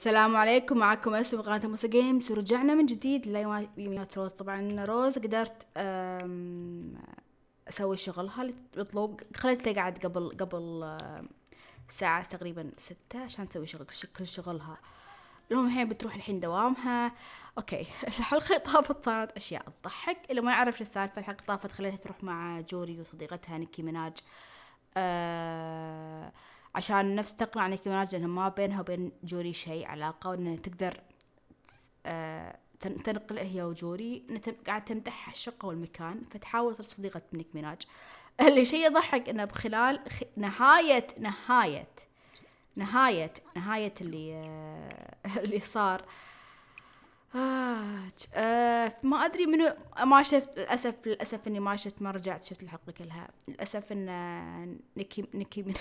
السلام عليكم معكم من قناة موسى جيمز ورجعنا من جديد ليوميات روز طبعا روز قدرت اسوي شغلها مطلوب خليتها قاعد قبل قبل ساعة تقريبا ستة عشان تسوي شغل كل شغلها المهم هي بتروح الحين دوامها اوكي الحلقة طافت صارت اشياء تضحك اللي ما يعرف شو السالفة الحلقة طافت خليتها تروح مع جوري وصديقتها نيكي مناج آه عشان نفس تقنع نيكي ميناج انها ما بينها وبين جوري شيء علاقة وانها تقدر آه تنقل هي وجوري قاعد تمدح الشقة والمكان فتحاول تصير صديقة نيكي ميناج اللي شيء يضحك انه بخلال خ... نهاية نهاية نهاية نهاية اللي آه اللي صار آه, آه ما ادري منو ما شفت للاسف للاسف اني ما شفت ما رجعت شفت الحلقة كلها للاسف ان آه، نيكي نيكي من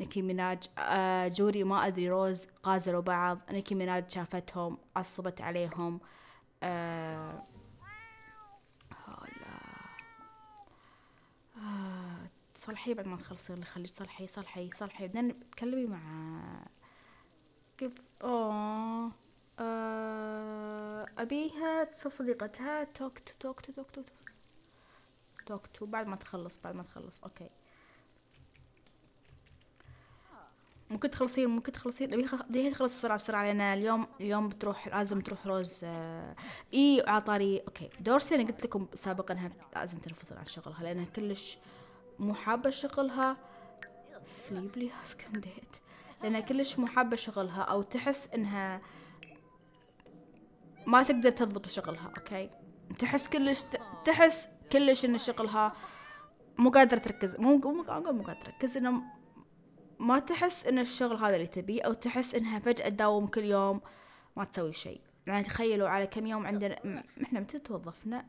نيكي ميناج آه، جوري ما أدري روز غازلوا بعض نيكي ميناج شافتهم عصبت عليهم آه, آه، صلحي بعد ما اللي خليك صلحي صلحي صلحي بدنا تكلمي مع كيف اوه آه ابيها تصير صديقتها توك تو توك تو توك تو توك تو بعد ما تخلص بعد ما تخلص اوكي ممكن تخلصين ممكن تخلصي ليه تخلص بسرعه بسرعه لان اليوم اليوم بتروح لازم تروح روز آه، اي عطاري اوكي دورسي انا قلت لكم سابقا انها لازم تنفصل عن شغلها لانها كلش مو حابه شغلها في بلي كم ديت لانها كلش مو حابه شغلها او تحس انها ما تقدر تضبط شغلها اوكي تحس كلش تحس كلش ان شغلها مو قادره تركز مو مو قادره تركز انه ما تحس ان الشغل هذا اللي تبيه او تحس انها فجأة تداوم كل يوم ما تسوي شيء يعني تخيلوا على كم يوم عندنا احنا متى توظفنا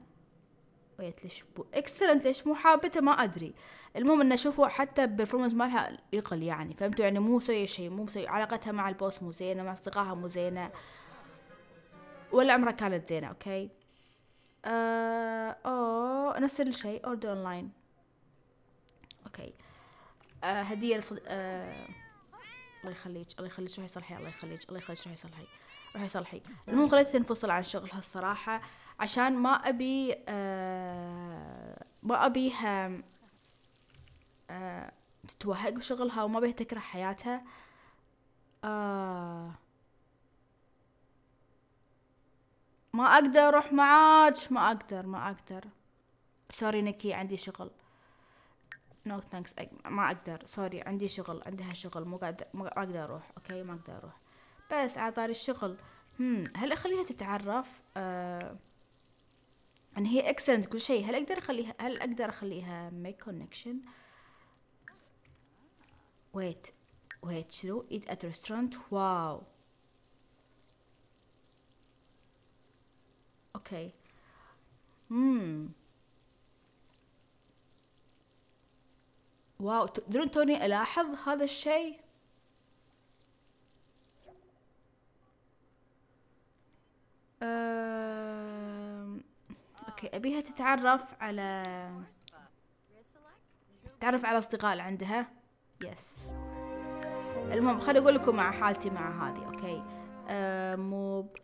ويت ليش بو... اكسلنت ليش مو حابته ما ادري المهم انه شوفوا حتى البرفورمانس مالها يقل يعني فهمتوا يعني مو مسويه شيء مو مسويه علاقتها مع البوس مو زينه مع اصدقائها مو زينه ولا عمرها كانت زينه اوكي آه... اوه نفس الشيء اوردر اونلاين اوكي آه، هديه آه، الله يخليك الله يخليك روحي صلحي الله يخليك الله يخليك روحي صلحي روحي صلحي المهم خليتها تنفصل عن شغلها الصراحه عشان ما ابي آه، ما ابيها تتوهق بشغلها وما أبيها تكره حياتها ما اقدر اروح معاك ما اقدر ما اقدر سوري نكي عندي شغل نو ثانكس ما اقدر سوري عندي شغل عندها شغل مو قادر ما اقدر اروح اوكي ما اقدر اروح بس على طاري الشغل هم hmm. هل اخليها تتعرف آه ان هي اكسلنت كل شيء هل اقدر اخليها هل اقدر اخليها ميك كونكشن ويت ويت شنو ايت ات ريستورانت واو اوكي امم واو تدرون توني ألاحظ هذا الشيء اوكي ابيها تتعرف على تعرف على اصدقاء اللي عندها يس المهم خليني اقول لكم مع حالتي مع هذه اوكي مو موب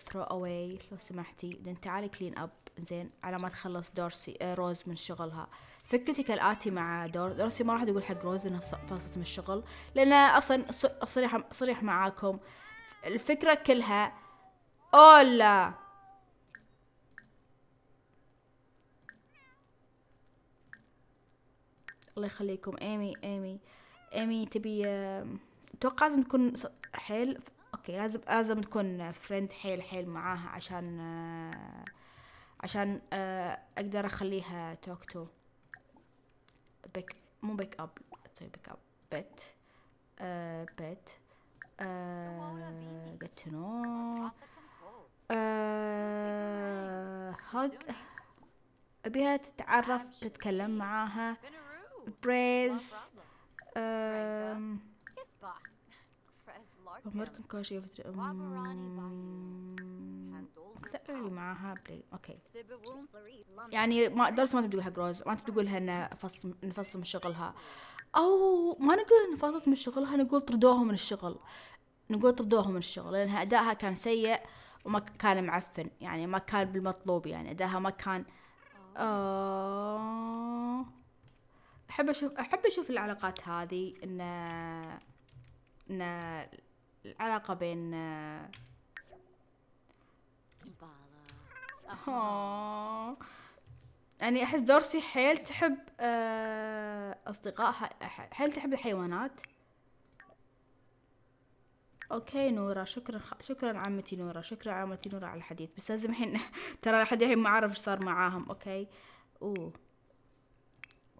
ثرو اواي لو سمحتي لان تعالي كلين اب زين على ما تخلص دورسي آه، روز من شغلها فكرتي كالاتي مع دور دورسي ما راح تقول حق روز انها فصلت من الشغل لان اصلا صريح صريح معاكم الفكره كلها اولا الله يخليكم ايمي ايمي ايمي تبي اتوقع لازم تكون حيل اوكي لازم لازم تكون فريند حيل حيل معاها عشان آه، عشان آه، اقدر اخليها توك تو بيك مو بيك اب سوري بيك اب بيت بيت get to know هاج آه، أبيها تتعرف تتكلم معاها بريز ممكن كوشي تقري معها بلاي اوكي يعني ما درس ما تبي حق روز ما تبي تقولها فصل نفصل من شغلها او ما نقول انفصلت من شغلها نقول طردوها من الشغل نقول طردوها من الشغل لانها ادائها كان سيء وما كان معفن يعني ما كان بالمطلوب يعني ادائها ما كان آه، احب اشوف احب اشوف العلاقات هذه ان ان العلاقة بين آه، يعني أحس دورسي حيل تحب آه، أصدقائها حيل تحب الحيوانات اوكي نورا شكرا شكرا عمتي نورا شكرا عمتي نورا على الحديث بس لازم الحين ترى لحد الحين ما اعرف ايش صار معاهم اوكي اوه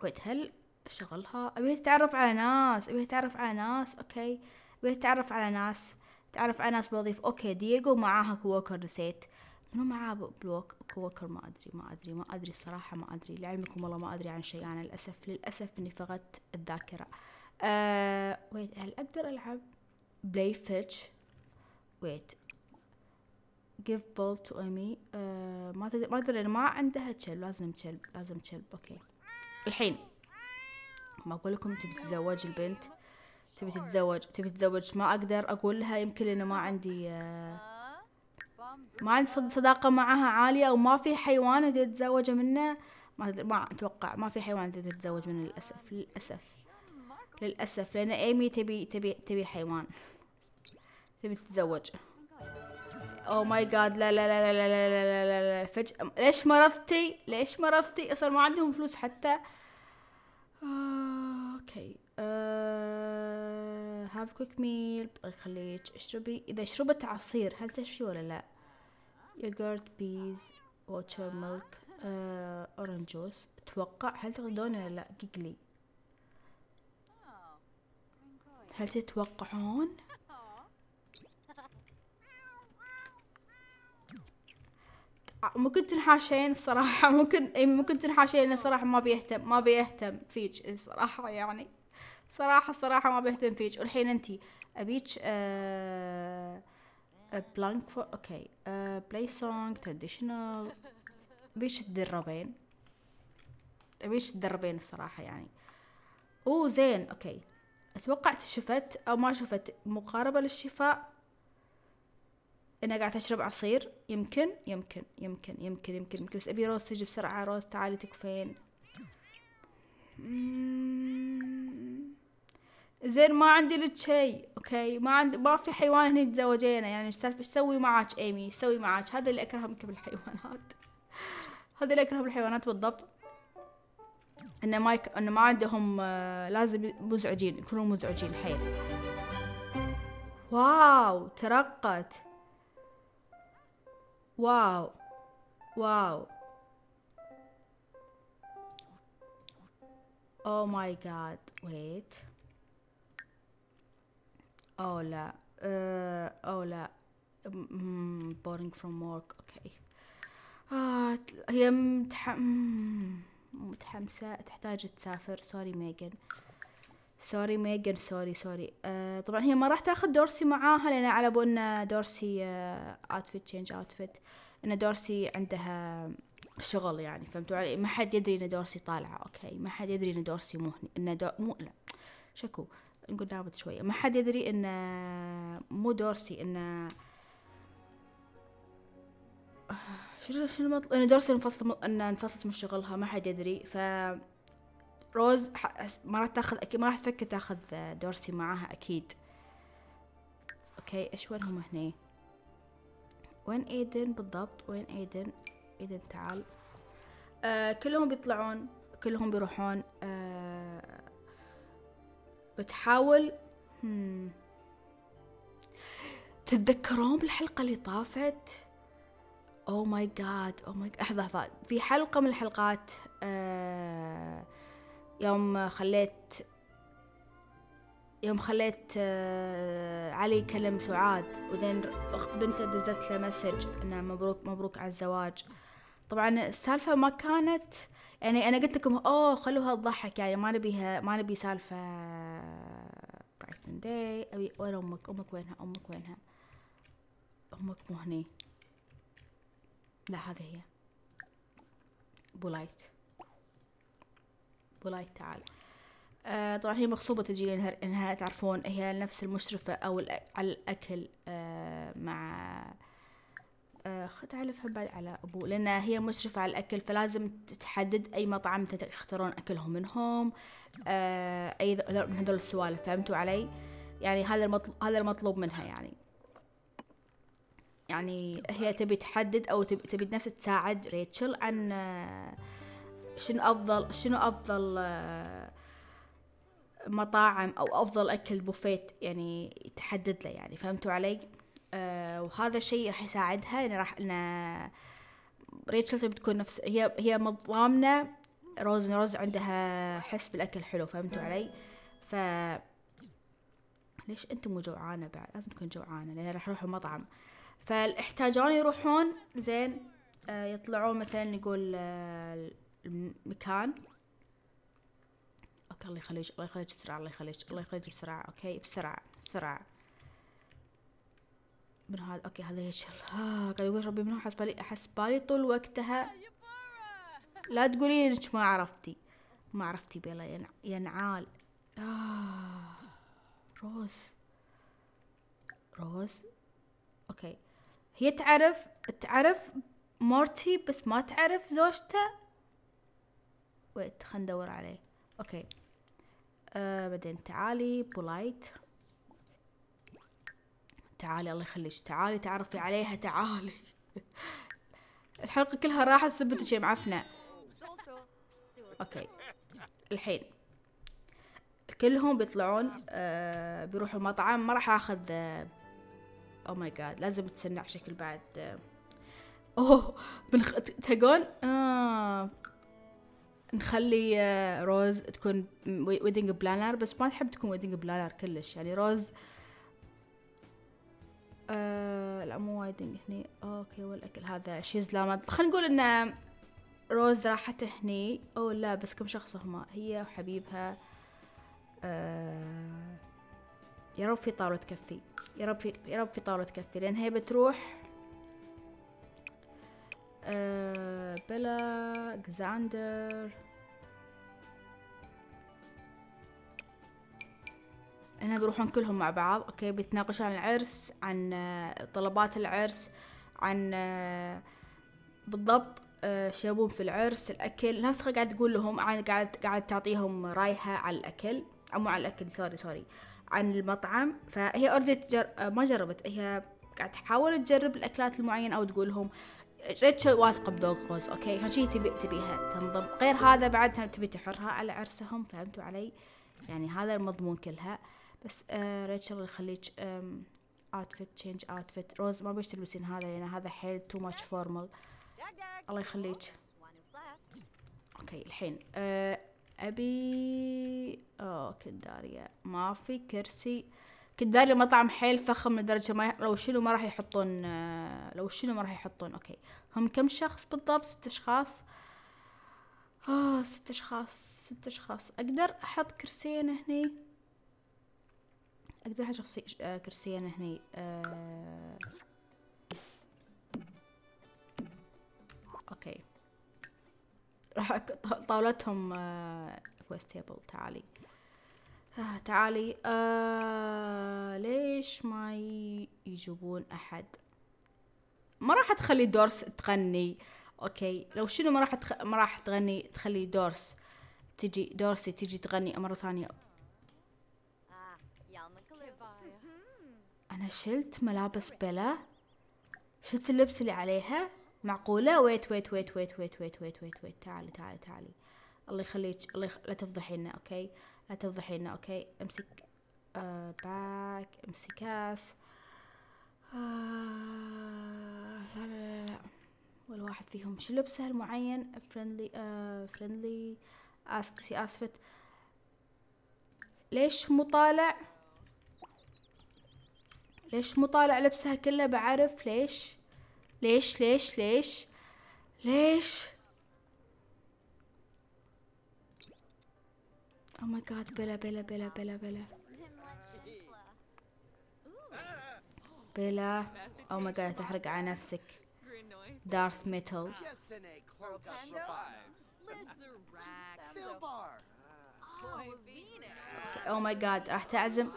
ويت هل شغلها ابيها تتعرف على ناس ابيها تتعرف على ناس اوكي ويتعرف على ناس تعرف على ناس بوظيف أوكي دييغو معاها كووكر نسيت منو معاه بلوك كووكر ما أدري ما أدري ما أدري الصراحة ما أدري لعلمكم والله ما أدري عن شيء أنا للأسف للأسف إني فقدت الذاكرة أه ويت هل أقدر ألعب بلاي فيتش ويت give ball to Amy آه، ما تقدر ما اقدر ما عندها تشل لازم تشل لازم تشل اوكي الحين ما اقول لكم تبي تتزوج البنت تبي تتزوج تبي تتزوج ما اقدر اقول لها يمكن انه ما عندي ما عندي صداقه معها عاليه او ما في حيوان اقدر اتزوجه منه ما ما اتوقع ما في حيوان اقدر تتزوج منه للاسف للاسف للاسف لان ايمي تبي تبي تبي حيوان تبي تتزوج او ماي جاد لا لا لا لا لا لا لا لا فجأة ليش مرضتي؟ ليش مرضتي؟ اصلا ما عندهم فلوس حتى آه، اوكي أه... هاف كويك ميل يخليك اشربي اذا شربت عصير هل تشفي ولا لا يوغرت بيز ووتر ميلك أه... اورنج جوس اتوقع هل تاخذون ولا لا جيجلي هل تتوقعون ممكن تنحاشين الصراحة ممكن إيه، ممكن تنحاشين الصراحة ما بيهتم ما بيهتم فيج الصراحة يعني صراحة صراحة ما بهتم فيك والحين انتي ابيك بلانك فور اوكي بلاي سونج تراديشنال ابيك تدربين ابيك تدربين الصراحة يعني اوه زين اوكي اتوقع شفت او ما شفت مقاربة للشفاء انا قاعدة اشرب عصير يمكن يمكن يمكن يمكن يمكن يمكن بس ابي روز تجي بسرعة روز تعالي تكفين زين ما عندي لك شيء اوكي ما عندي ما في حيوان هنا تزوجينا يعني ايش سالفه يسوي معاك ايمي يسوي معاك هذا اللي اكرهه منكم بالحيوانات هذا اللي اكرهه بالحيوانات بالضبط انه ما يك... انه ما عندهم آه، لازم مزعجين يكونوا مزعجين حيل واو ترقت واو واو او ماي جاد ويت Oh لا uh, فروم لا اوكي هي متح... متحمسة تحتاج تسافر سوري ميغن سوري ميغن سوري سوري آه طبعا هي ما راح تاخذ دورسي معاها لان على بو ان دورسي اوتفيت تشينج اوتفيت ان دورسي عندها شغل يعني فهمتوا علي ما حد يدري ان دورسي طالعه اوكي ما حد يدري ان دورسي مو هني ان دو... مو لا شكو آه نقول نعبط شوية ما حد يدري ان مو دورسي ان شنو شنو المطلب ان دورسي انفصلت ان انفصلت من شغلها ما حد يدري ف روز ما راح تاخذ اكيد ما راح تفكر تاخذ دورسي معاها اكيد اوكي ايش وين هم هني وين ايدن بالضبط وين ايدن ايدن تعال آه كلهم بيطلعون كلهم بيروحون آه وتحاول تتذكرون بالحلقة اللي طافت او ماي جاد او ماي لحظة لحظة في حلقة من الحلقات آه، يوم خليت يوم خليت آه، علي يكلم سعاد وبعدين بنته دزت له مسج انه مبروك مبروك على الزواج طبعا السالفة ما كانت آه يعني انا قلت لكم اوه خلوها تضحك يعني ما نبيها ما نبي سالفه برايتن داي ابي وين امك امك وينها امك وينها امك مو هني لا هذه هي بولايت بولايت تعال آه طبعا هي مغصوبة تجي لأنها إنها تعرفون هي نفس المشرفة أو على الأكل آه مع آه، خذ على فهم بعد على ابوه لان هي مشرفه على الاكل فلازم تحدد اي مطعم تختارون اكلهم منهم آه، اي من هذول السوالف فهمتوا علي يعني هذا المطلوب هذا المطلوب منها يعني يعني هي تبي تحدد او تبي نفسها تساعد ريتشل عن آه، شنو افضل شنو افضل مطاعم او افضل اكل بوفيت يعني تحدد له يعني فهمتوا علي آه، وهذا الشيء راح يساعدها يعني راح ان ريتشل بتكون نفس هي هي مضامنة روز روز عندها حس بالاكل حلو فهمتوا علي ف ليش انتم مو جوعانه بعد لازم تكون جوعانه لان راح يروحوا مطعم فالاحتاجون يروحون زين آه يطلعون مثلا نقول آه المكان اوكي الله يخليك الله يخليك بسرعه الله يخليك الله يخليك بسرعه اوكي بسرعه بسرعه من هذا اوكي هذا ليش ها أيوة، قاعد يقول ربي منو حس بالي احس بالي طول وقتها لا تقولين انك ما عرفتي ما عرفتي بلا ينعال آه. روز روز اوكي هي تعرف تعرف مورتي بس ما تعرف زوجته ويت خلينا ندور عليه اوكي آه بعدين تعالي بولايت تعالي الله يخليك تعالي تعرفي عليها تعالي الحلقة كلها راحت سبت شيء معفنة اوكي الحين كلهم بيطلعون آه بيروحوا مطعم ما راح اخذ او ماي جاد لازم تسنع شكل بعد آه اوه بنخ... تقون آه نخلي آه روز تكون ويدنج بلانر بس ما تحب تكون ويدنج بلانر كلش يعني روز آه آه لا مو هني اوكي والاكل هذا شيز لا خلينا نقول ان روز راحت هني او لا بس كم شخص هما هي وحبيبها آه، يا رب في طاولة تكفي يا رب في يا رب في طاولة تكفي لأن هي بتروح آه، بلا اكزاندر هنا بيروحون كلهم مع بعض اوكي بيتناقشون عن العرس عن آه، طلبات العرس عن آه، بالضبط ايش آه، يبون في العرس الاكل نفسها قاعد تقول لهم عن قاعد قاعد تعطيهم رايحه على الاكل او مو على الاكل سوري سوري عن المطعم فهي اوريدي تجر... ما جربت هي قاعد تحاول تجرب الاكلات المعينه او تقول لهم ريتشل واثقة بدوغ روز اوكي عشان شي تبي تبيها تنضم غير هذا بعد تبي تحرها على عرسهم فهمتوا علي يعني هذا المضمون كلها بس آه ريتشل يخليك اوتفيت تشينج اوتفيت روز ما بيش تلبسين هذا لان هذا حيل تو ماتش فورمال الله يخليك اوكي الحين آه ابي اوه كنداريا ما في كرسي كنداريا مطعم حيل فخم لدرجة ما لو شنو ما راح يحطون آه لو شنو ما راح يحطون اوكي هم كم شخص بالضبط ست اشخاص اوه ست اشخاص ست اشخاص اقدر احط كرسيين هني اقدر احط شخصي آه كرسيين هني آه اوكي راح أك... طاولتهم آه كويست تيبل تعالي آه تعالي آه ليش ما يجيبون احد ما راح تخلي دورس تغني اوكي لو شنو ما راح تخ... ما راح تغني تخلي دورس تجي دورسي تجي تغني مره ثانيه أنا شلت ملابس بلا شلت اللبس اللي عليها معقولة ويت ويت ويت ويت ويت ويت ويت ويت ويت تعالي تعالي تعالي الله يخليك الله يخ... لا تفضحينا أوكي لا تفضحينا أوكي امسك آه باك امسك كاس آه لا لا لا لا والواحد فيهم شو لبسه المعين فريندلي آه فريندلي اسك سي اسفت ليش مو طالع ليش مو طالع لبسها كله بعرف ليش ليش ليش ليش ليش او ماي جاد بلا بلا بلا بلا بلا بلا او ماي جاد تحرق على نفسك دارث ميتل او ماي جاد راح تعزم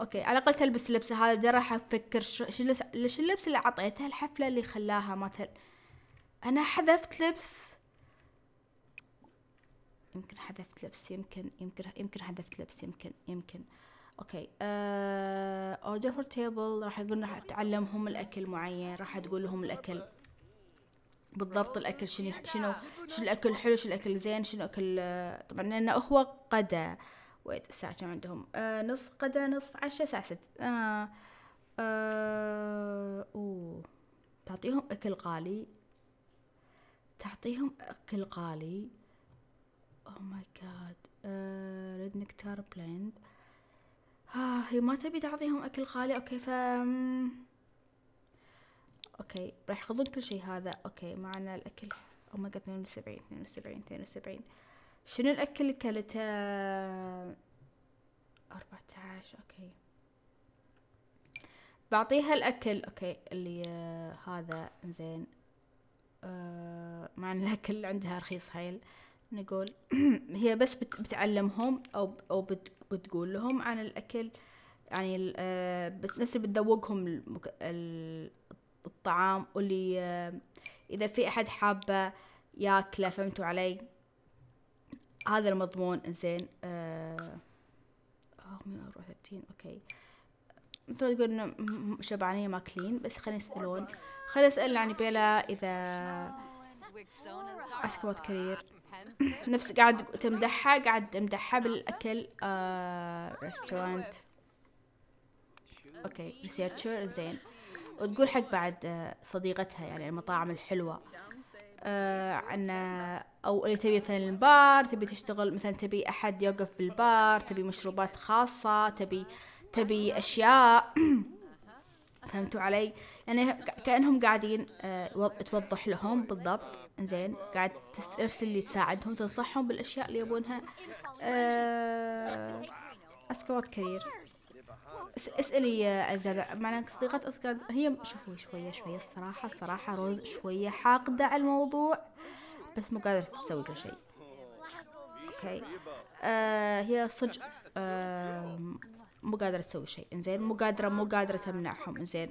اوكي على الاقل تلبس اللبس هذا بعدين راح افكر شو اللبس اللي اعطيتها الحفله اللي خلاها مثل انا حذفت لبس يمكن حذفت لبس يمكن يمكن يمكن حذفت لبس يمكن يمكن اوكي آه، اوردر فور تيبل راح يقول راح تعلمهم الاكل معين راح تقول لهم الاكل بالضبط الاكل شنو شنو شنو الاكل حلو شنو الاكل زين شنو اكل آه، طبعا لان اخوه قدا ويت الساعة كم عندهم آه نص غدا نصف عشاء الساعة ست آه آه تعطيهم أكل غالي تعطيهم أكل غالي أوه ماي جاد ريد نكتار بليند. آه هي ما تبي تعطيهم أكل غالي أوكي ف أوكي راح ياخذون كل شيء هذا أوكي معنا الأكل أو ماي جاد 72 72 72 شنو الأكل اللي كلته آه، أربعة عشر أوكي بعطيها الأكل أوكي اللي آه، هذا زين أه مع أن الأكل عندها رخيص حيل نقول هي بس بتعلمهم أو أو بتقول لهم عن الأكل يعني آه، بس بتذوقهم الطعام واللي إذا في أحد حابة ياكله فهمتوا علي هذا المضمون انزين آه مية آه، وأربعة وستين اوكي مثل تقول انه شبعانين ماكلين بس خليني اسالون خليني اسأل يعني بيلا اذا اسكبوت كرير نفس قاعد تمدحها قاعد امدحها بالاكل آه ريستورانت اوكي ريسيرشر زين وتقول حق بعد آه، صديقتها يعني المطاعم الحلوه آه عن او تبي مثلا البار تبي تشتغل مثلا تبي احد يوقف بالبار تبي مشروبات خاصه تبي تبي اشياء فهمتوا علي يعني كانهم قاعدين آه توضح لهم بالضبط زين قاعد نفس اللي تساعدهم تنصحهم بالاشياء اللي يبونها آه اسكوات كرير اسالي الكسندر معنا صديقات اسكندر هي شوفوا شوية شوية الصراحة الصراحة روز شوية حاقدة على الموضوع بس مو قادرة تسوي كل شيء اوكي آه هي صدق آه مو قادرة تسوي شيء انزين مو قادرة مو قادرة تمنعهم انزين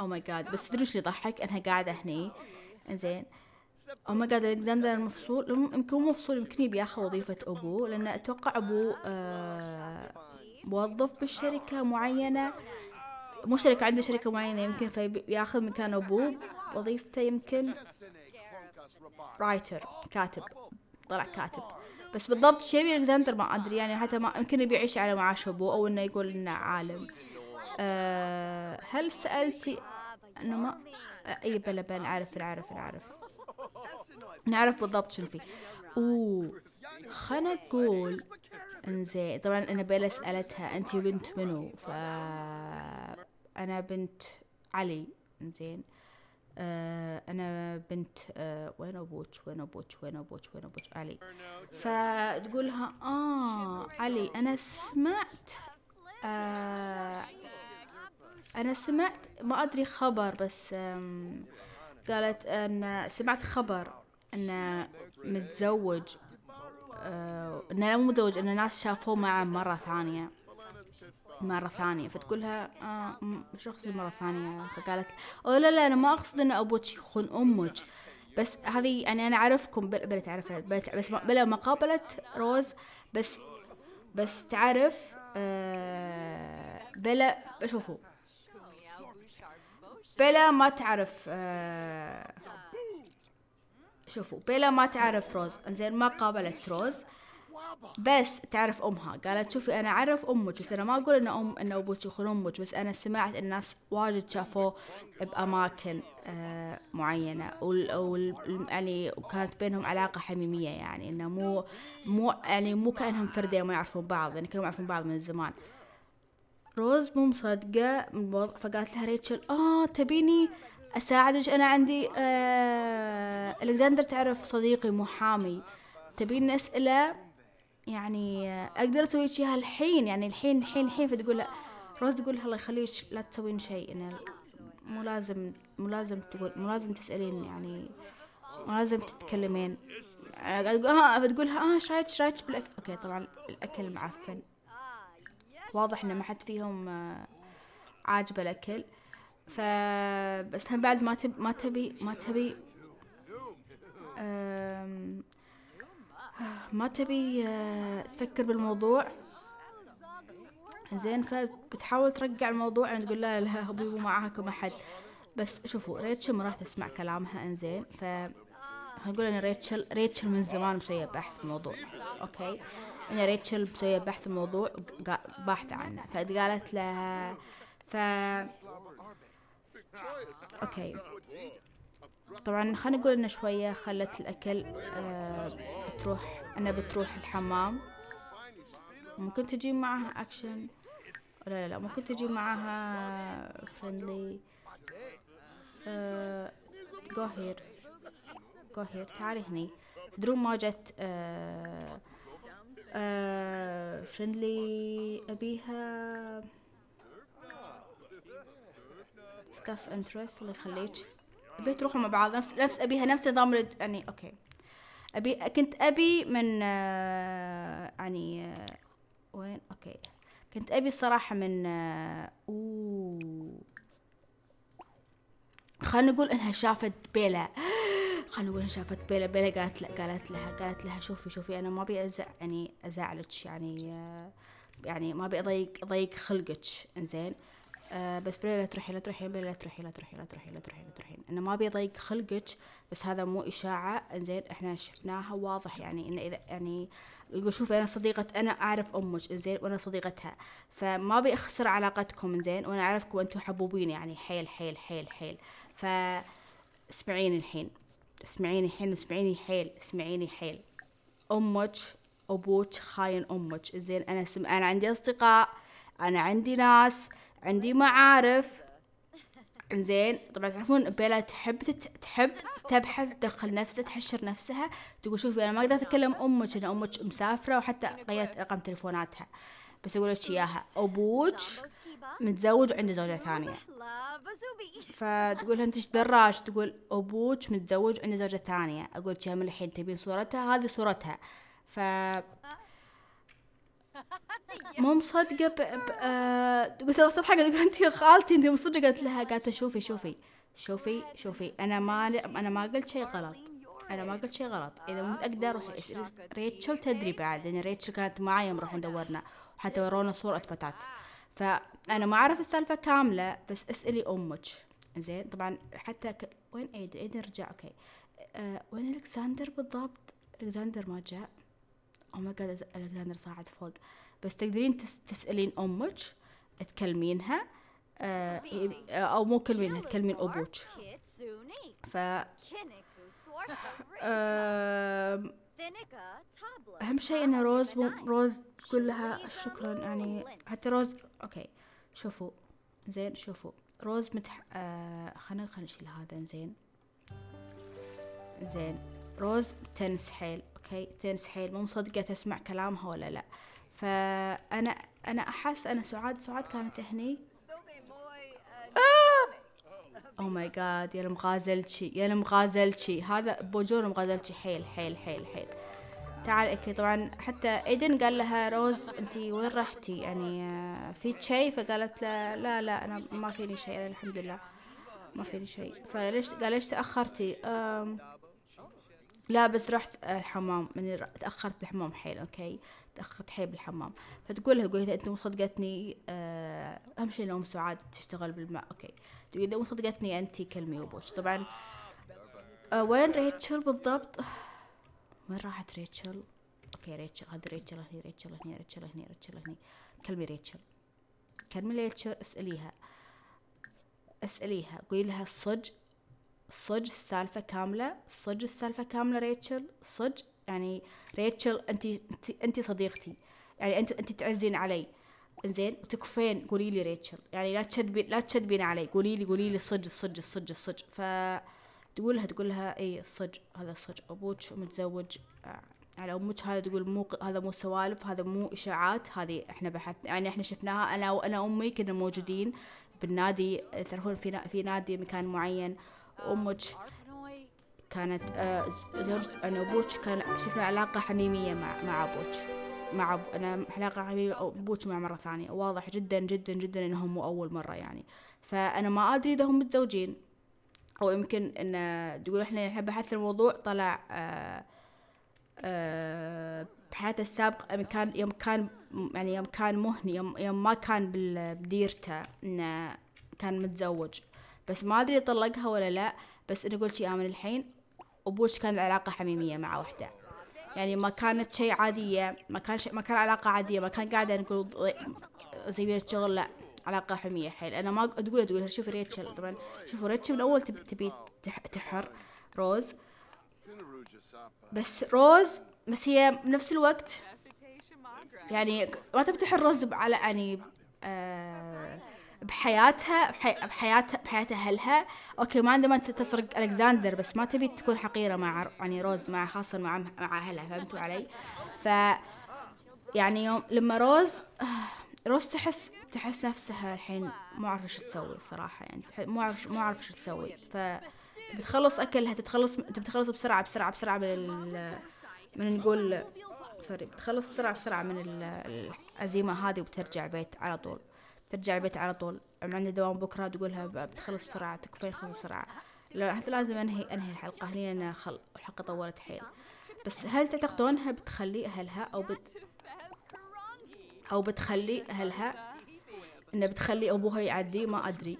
او ماي جاد بس تدري اللي يضحك انها قاعدة هني انزين او ماي جاد الكزندر المفصول يمكن مو مفصول يمكن يبي ياخذ وظيفة ابوه لان اتوقع ابوه آه موظف بالشركة معينة مشترك عنده شركة معينة يمكن فياخذ مكان أبوه وظيفته يمكن رايتر كاتب طلع كاتب بس بالضبط شيبي الكسندر ما ادري يعني حتى ما يمكن بيعيش على معاش ابوه او انه يقول انه عالم أه هل سالتي انه ما اي بلا بلا نعرف نعرف نعرف نعرف بالضبط شنو فيه اوه خلنا نقول انزين طبعا انا بيلا سالتها انت بنت منو ف انا بنت علي انزين آه، انا بنت آه، وين ابوك وين ابوك وين ابوك وين ابوك علي فتقولها اه علي انا سمعت آه انا سمعت ما ادري خبر بس قالت ان سمعت خبر انه متزوج آه، نموذج ان الناس شافوه مع مرة ثانية مرة ثانية فتقولها آه شخص مرة ثانية فقالت أو لا لا أنا ما أقصد أن أبوك يخون أمك بس هذه يعني أنا أعرفكم بلا تعرف بس بلا ما قابلت روز بس بس تعرف آه بلا شوفوا بلا ما تعرف آه شوفوا بلا ما تعرف روز انزين ما قابلت روز بس تعرف امها قالت شوفي انا اعرف امك بس انا ما اقول ان ام ان ابوك يخون امك بس انا سمعت الناس واجد شافوه باماكن آه، معينه وال, يعني وكانت بينهم علاقه حميميه يعني انه مو مو يعني مو كانهم فردين ما يعرفون بعض يعني كانوا يعرفون بعض من زمان روز مو مصدقه الوضع فقالت لها ريتشل اه تبيني اساعدك انا عندي آه الكسندر تعرف صديقي محامي تبين اساله يعني اقدر اسوي شيء الحين يعني الحين الحين الحين فتقول روز تقول الله يخليك لا تسوين شيء يعني مو لازم مو لازم تقول مو لازم تسالين يعني مو لازم تتكلمين يعني اه فتقول اه ايش رايك ايش رايك بالاكل اوكي طبعا الاكل معفن واضح انه ما حد فيهم آه، عاجبه الاكل فبس بعد ما تبي ما تبي ما تبي ما تبي آه، تفكر بالموضوع زين فبتحاول ترجع الموضوع يعني تقول لا لا مو معاكم احد بس شوفوا ريتشل ما راح تسمع كلامها انزين ف هنقول ان ريتشل ريتشل من زمان مسوية بحث الموضوع اوكي ان ريتشل مسوية بحث الموضوع باحثة عنه فقالت لها ف اوكي طبعا خلينا نقول إن شوية خلت الأكل آه بتروح أنا بتروح الحمام ممكن تجي معها أكشن لا لا لا ممكن تجي معها فريندلي آه قاهر تعالي هني تدرون ما جت آه آه أبيها discuss interest اللي يخليك بيت روحهم مع بعض نفس نفس ابيها نفس نظام يعني اوكي ابي كنت ابي من آه، يعني آه، وين اوكي كنت ابي الصراحه من آه، خلينا نقول انها شافت بيلا خلينا نقول انها شافت بيلا بيلا قالت لها قالت لها قالت لها شوفي شوفي انا ما ابي ازع يعني ازعلك يعني يعني ما ابي اضيق اضيق خلقك انزين آه، بس بلا لا تروحي لا تروحي لا تروحي لا تروحي لا تروحي لا تروحي لا تروحي انه ما ابي اضيق خلقك بس هذا مو اشاعه انزين احنا شفناها واضح يعني انه اذا يعني يقول شوفي انا صديقه انا اعرف امك انزين وانا صديقتها فما ابي اخسر علاقتكم انزين وانا اعرفكم انتم حبوبين يعني حيل حيل حيل حيل ف اسمعيني الحين اسمعيني الحين اسمعيني حيل اسمعيني حيل امك ابوك خاين امك زين انا سم... انا عندي اصدقاء انا عندي ناس عندي معارف زين طبعا تعرفون بيلا تحب تحب تبحث تدخل نفسها تحشر نفسها تقول شوفي انا ما اقدر اتكلم امك لان امك مسافره وحتى غيرت رقم تلفوناتها بس اقول لك اياها ابوك متزوج وعنده زوجة ثانية فتقول انت ايش دراش تقول ابوك متزوج وعنده زوجة ثانية اقول لك من الحين تبين صورتها هذه صورتها ف مو مصدقة ب... ب... آه... قلت لها تضحك قلت انت يا خالتي انت مصدقة قالت لها قالت شوفي شوفي شوفي شوفي انا ما انا ما قلت شيء غلط انا ما قلت شيء غلط اذا مو متاكده روحي اسالي ريتشل تدري بعد لان ريتشل كانت معي يوم رحنا دورنا وحتى ورونا صوره بتات فانا ما اعرف السالفه كامله بس اسالي امك زين طبعا حتى ك... وين ايدن ايدن رجع اوكي أه وين الكساندر بالضبط الكساندر ما جاء او ماي جاد الكسندر صاعد فوق بس تقدرين تسالين امك تكلمينها آه، آه، او مو تكلمينها تكلمين ابوك ف آه، اهم شيء ان روز روز تقول لها شكرا يعني حتى روز اوكي شوفوا زين شوفوا روز متح آه خلينا نشيل هذا زين زين روز تنس حيل اوكي تنس حيل مو مصدقه تسمع كلامها ولا لا فانا انا احس انا سعاد سعاد كانت هني او ماي جاد يا المغازلتشي يا المغازلتشي هذا بوجور مغازلتشي حيل حيل حيل حيل تعال اكلي طبعا حتى ايدن قال لها روز انت وين رحتي يعني آه، في شيء فقالت له لا لا انا ما فيني شيء الحمد لله ما فيني شيء فليش قال ليش تاخرتي لا بس رحت الحمام من تأخرت بالحمام حيل أوكي تأخرت حيل بالحمام فتقول لها قولي أنت مو صدقتني آه، أهم شيء لو سعاد تشتغل بالماء أوكي تقول إذا مو أنت كلمي وبوش طبعا أه وين ريتشل بالضبط وين راحت ريتشل اوكي ريتشل هذه ريتشل هني ريتشل هني ريتشل هني ريتشل هني كلمي ريتشل كلمي ريتشل اسأليها اسأليها قولي لها صدق صج السالفة كاملة صج السالفة كاملة ريتشل صج يعني ريتشل انت انت صديقتي يعني انت انت تعزين علي زين وتكفين قولي لي ريتشل يعني لا تشدبين لا تشدبين علي قولي لي قولي لي صج الصج الصج الصج ف تقول لها تقول لها اي الصج هذا الصج ابوك متزوج آه، على امك هذا تقول مو هذا مو سوالف هذا مو اشاعات هذه احنا بحث يعني احنا شفناها انا وانا امي كنا موجودين بالنادي تعرفون في في نادي مكان معين أمك كانت آه، انا أبوك كان شفنا علاقة حميمية مع مع أبوك مع أنا علاقة حميميه أبوك مع مرة ثانية واضح جدا جدا جدا إنهم مو أول مرة يعني فأنا ما أدري إذا هم متزوجين أو يمكن إن تقول إحنا نحب بحث الموضوع طلع أه, آه، بحياته السابقة يوم كان يوم كان يعني يوم كان مهني يوم, يوم ما كان بديرته إنه كان متزوج بس ما ادري طلقها ولا لا بس انا قلت شي امن الحين ابوش كان علاقه حميميه مع وحده يعني ما كانت شيء عاديه ما كان ما كان علاقه عاديه ما كان قاعده نقول زميله شغل لا علاقه حميه حيل انا ما تقول تقول شوف ريتشل طبعا شوف ريتشل من اول تبي تبي تحر روز بس روز بس هي بنفس الوقت يعني ما تبي تحر روز على يعني آه بحياتها بحي... بحياتها بحياة أهلها أوكي ما عندها تسرق ألكساندر بس ما تبي تكون حقيرة مع يعني روز مع خاصة مع مع أهلها فهمتوا علي؟ ف يعني يوم لما روز آه، روز تحس تحس نفسها الحين مو عارفة شو تسوي صراحة يعني مو عارفة مو عارفة شو تسوي ف تبي تخلص أكلها تبي تخلص بسرعة بسرعة بسرعة من ال... من نقول سوري بتخلص بسرعة بسرعة من العزيمه هذه وبترجع بيت على طول ترجع البيت على طول عندي دوام بكرة تقولها بتخلص بسرعة تكفين خلص بسرعة لو حتى لازم أنهي أنهي الحلقة انا خل الحلقة طولت حيل بس هل تعتقدونها بتخلي أهلها أو بت أو بتخلي أهلها انه بتخلي أبوها يعدي ما أدري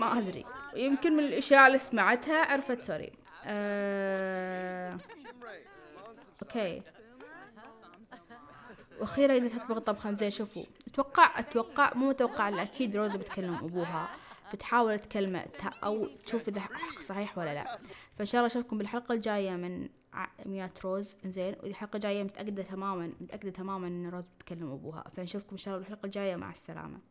ما أدري يمكن من الأشياء اللي سمعتها عرفت سوري أه... أوكي واخيرا اذا تطبخ طبخا زي شوفوا اتوقع اتوقع مو متوقع اكيد روز بتكلم ابوها بتحاول تكلمه او تشوف اذا حق صحيح ولا لا فان شاء الله اشوفكم بالحلقه الجايه من ميات روز انزين والحلقه الجايه متاكده تماما متاكده تماما ان روز بتكلم ابوها فنشوفكم ان شاء الله بالحلقه الجايه مع السلامه